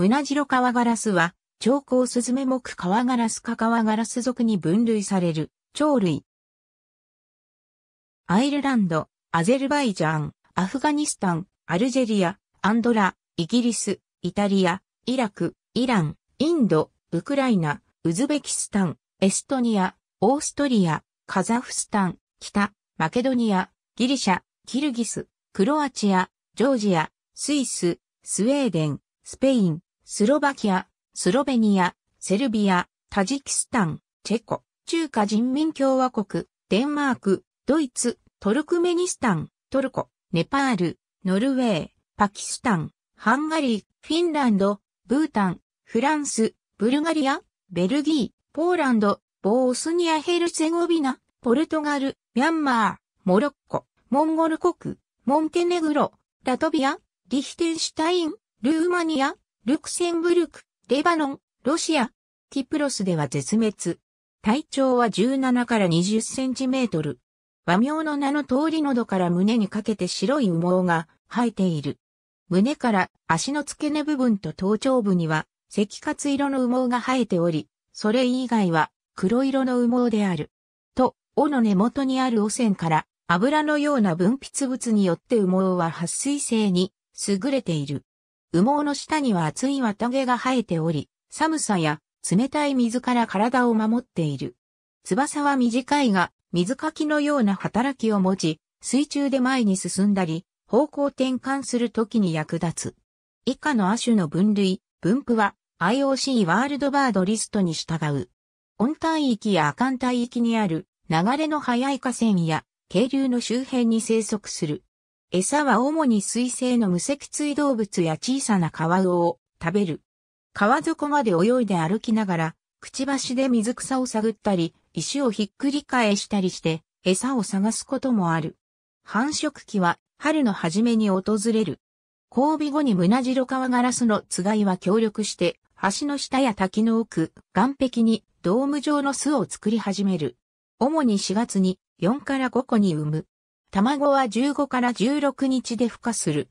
胸白川ガラスは、長江スズメ目川ガラスか川ガラス属に分類される、鳥類。アイルランド、アゼルバイジャン、アフガニスタン、アルジェリア、アンドラ、イギリス、イタリア、イラク、イラン、インド、ウクライナ、ウズベキスタン、エストニア、オーストリア、カザフスタン、北、マケドニア、ギリシャ、キルギス、クロアチア、ジョージア、スイス、スウェーデン、スペイン、スロバキア、スロベニア、セルビア、タジキスタン、チェコ、中華人民共和国、デンマーク、ドイツ、トルクメニスタン、トルコ、ネパール、ノルウェー、パキスタン、ハンガリー、フィンランド、ブータン、フランス、ブルガリア、ベルギー、ポーランド、ボースニア・ヘルツェゴビナ、ポルトガル、ミャンマー、モロッコ、モンゴル国、モンテネグロ、ラトビア、リヒテンシュタイン、ルーマニア、ルクセンブルク、レバノン、ロシア、キプロスでは絶滅。体長は17から20センチメートル。和名の名の通り喉から胸にかけて白い羽毛が生えている。胸から足の付け根部分と頭頂部には赤活色の羽毛が生えており、それ以外は黒色の羽毛である。と、尾の根元にある汚染から油のような分泌物によって羽毛は撥水性に優れている。羽毛の下には厚い綿毛が生えており、寒さや冷たい水から体を守っている。翼は短いが、水かきのような働きを持ち、水中で前に進んだり、方向転換するときに役立つ。以下の亜種の分類、分布は IOC ワールドバードリストに従う。温帯域や亜寒帯域にある流れの速い河川や渓流の周辺に生息する。餌は主に水生の無脊椎動物や小さなカワウを食べる。川底まで泳いで歩きながら、くちばしで水草を探ったり、石をひっくり返したりして、餌を探すこともある。繁殖期は春の初めに訪れる。交尾後に胸白川ガラスのつがいは協力して、橋の下や滝の奥、岸壁にドーム状の巣を作り始める。主に4月に4から5個に産む。卵は15から16日で孵化する。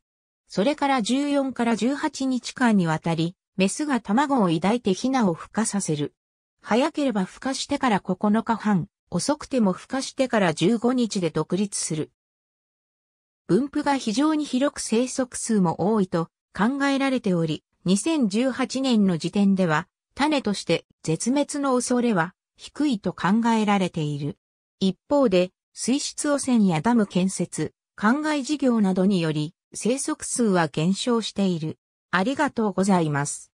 それから14から18日間にわたり、メスが卵を抱いてヒナを孵化させる。早ければ孵化してから9日半、遅くても孵化してから15日で独立する。分布が非常に広く生息数も多いと考えられており、2018年の時点では、種として絶滅の恐れは低いと考えられている。一方で、水質汚染やダム建設、灌漑事業などにより、生息数は減少している。ありがとうございます。